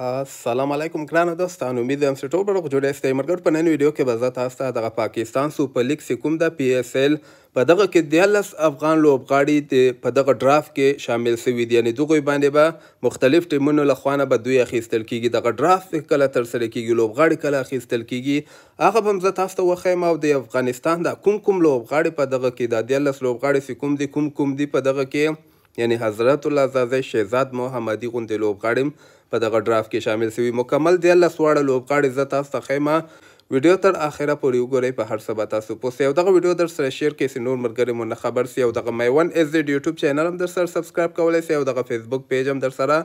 السلام علیکم ګرانو دوستانو امید یم چې ټول به روغ جوړ یاستئ مرګر په نن ویډیو کې به زه تاسو ته دغه پاکستان سوپر لیګ چې کوم د پی ایس ایل په دغه کې دیارلس افغان لوبغاړي د په دغه ډرافت کې شامل شوي دي یعنې دغوی باندې به مختلف ټیمونو له خوا نه به دوی اخیستل کیږي دغه ډرافت کله ترسره کیږي لوبغاړي کله اخیستل کیږي هغه به هم زه تاسو ته وښیم او د افغانستان دا کوم کوم لوبغاړي په دغه کې دا دیارلس لوبغاړي چې کوم دي کوم کوم دي په دغه کې یعنې حضرت الله زازی شهزاد محمدي غوندې لوبغاړي په دغه ډرافت کې شامل شوي مکمل دیارلس واړه لوبغاړي زه تاسو ته ښیمه ویډیو تر اخره پورې وګورئ په هر سبا تاسو پوسې او دغه ویډیو در سره شیر کړئ چې نور ملګري مو نه خبر سي او دغه میون اس زد یوټیوب چینل هم در سره سبسکرایب کولی سي او دغه فیسبوک پیج هم در سره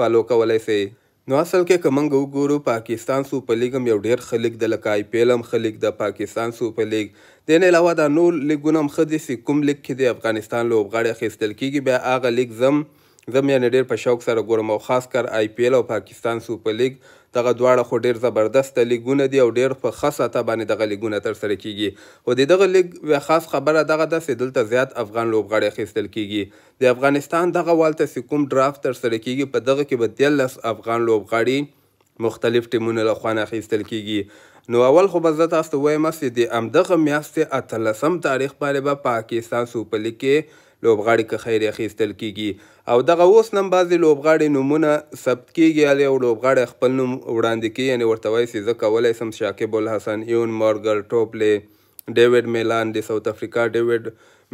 فالو کولی سي نو اصل کې کومنګ وګورو پاکستان سوپر لیگ هم یو ډیر خلک د لکای پیلم خلک د پاکستان سوپر لیگ دین علاوه دا نور لیګونه هم خدي سي کوم لیگ کې د افغانستان لوبغاړي خېستل کیږي بیا هغه لیگ زم زه مې ډېر په شوق سره ګورم او خاص کر آی پی ایل او پاکستان سوپر لیگ دغه دواړه خو ډېر زبردسته لیګونه دي او ډېر په خاصه ته باندې دغه لیګونه تر سره کیږي خو د دغه لیګ خاص خبره دغه ده چې دلته زیات افغان لوبغاړي اخیستل کیږي د افغانستان دغه والته چې کوم ډرافت تر سره کیږي په دغه کې به دیارلس افغان لوبغاړي مختلف ټیمونو له خوانه اخیستل کیږي نو اول خو به زه تاسو ته وایم چې د همدغه میاشتې اتلسم تاریخ باندې به پاکستان سوپر لیګ کې لوبغاړي که خیر اخیستل کیږي او دغه اوس نن بعضې لوبغاړي نومونه ثبت کیږي یعنې یو لوبغاړی خپل نوم وړاندې کوي یعنې ورته وایي چې زه کولی سم شاکب الحسن یون مورګل ټوپلې ډیوډ میلان د ساوت افریقا ډیوډ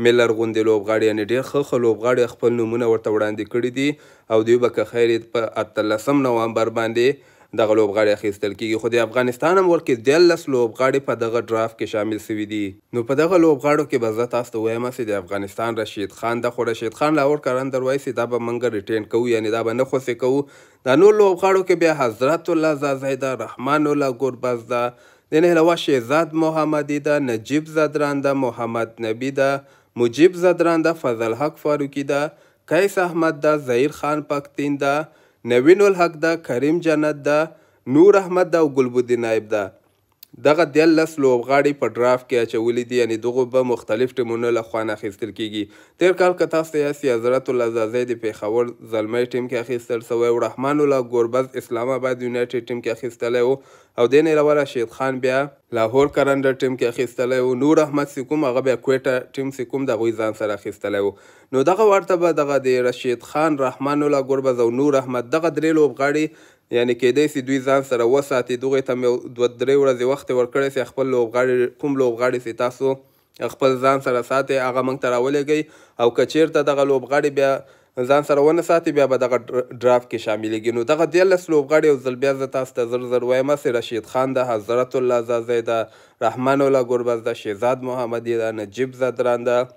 میلر غوندې لوبغاړي یعنې ډېر ښه ښه لوبغاړي خپل نومونه ورته وړاندې کړي دي او دوی به که خیر په اتلسم نوامبر باندې دغه لوبغاړي اخیستل کیږي خو د افغانستان هم ورکې دیارلس لوبغاړي په دغه ډرافت کې شامل سوي دي نو په دغه لوبغاړو کې به زه تاسو ته وایم چې د افغانستان رشید خان د خو رشید خان لاور کرن دروایسي دا به منګه ریټین کوو یعنی دا به نه خوسې کوو دا نور لوبغاړو کې بیا حضرت الله زازیدا رحمان الله ګورباز دا د نهلوا شهزاد محمدی ده نجیب زدران ده محمد نبی ده مجیب زدران ده فضل حق فاروقی ده قیس احمد ده ظهیر خان پکتین ده نوین الحق ده کریم جنت ده نور احمد ده او ګلبدین نایب ده دغه دیارلس لوبغاړي په ډرافټ کې اچولی دي یعنې دغو به مختلف ټیمونو له خوا نه اخیستل کیږي تېر کال که تاسو یاست حضرت العزازی د پېښور زلمی ټیم کې اخیستل سوی و رحمان الله ګوربز اسلام آباد یونایټډ ټیم کې اخیستلی و او دې نه علاوه راشد خان بیا لاهور کرنډر ټیم کې اخیستلی و نور احمد سکوم هغه بیا کویټه ټیم سکوم د هغوی ځان سره اخیستلی و نو دغه ورته به دغه د رشید خان رحمان الله ګربز او نور احمد دغه درې لوبغاړي یعنی کیدای سي دوی ځان سره وساتي دغه ته مې دوه درې ورځې وخت ورکړی سي خپل لوبغاړي کوم لوبغاړي سي تاسو خپل ځان سره ساتي هغه موږ ته راولېږئ او که چېرته دغه لوبغاړي بیا ځان سره ونه ساتي بیا به دغه ډراف کې شاملېږي نو دغه دیارلس لوبغاړي یو ځل بیا زه تاسو ته زر زر وایم سې رشید خان ده حضرت الله زازی ده رحمان الله ګربز ده شهزاد محمدي ده نجیب زدران ده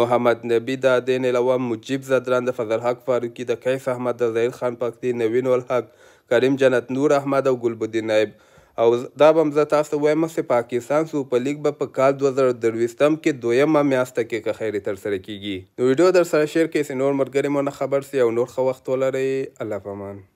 محمد نبی د دین علاوه مجیب زدران د فضل حق فاروقی د کیف احمد د ظاهر خان پکتي نوین الحق کریم جنت نور احمد او ګلبدین نائب او دا به زه تاسو وایم چې پاکستان سوپر لیګ به په کال 2023م کې دویمه میاشت کې که خیر تر سره کیږي نو ویډیو در سره شیر کړئ چې نور مرګري مون خبر سي او نور خو وخت ولري الله پامان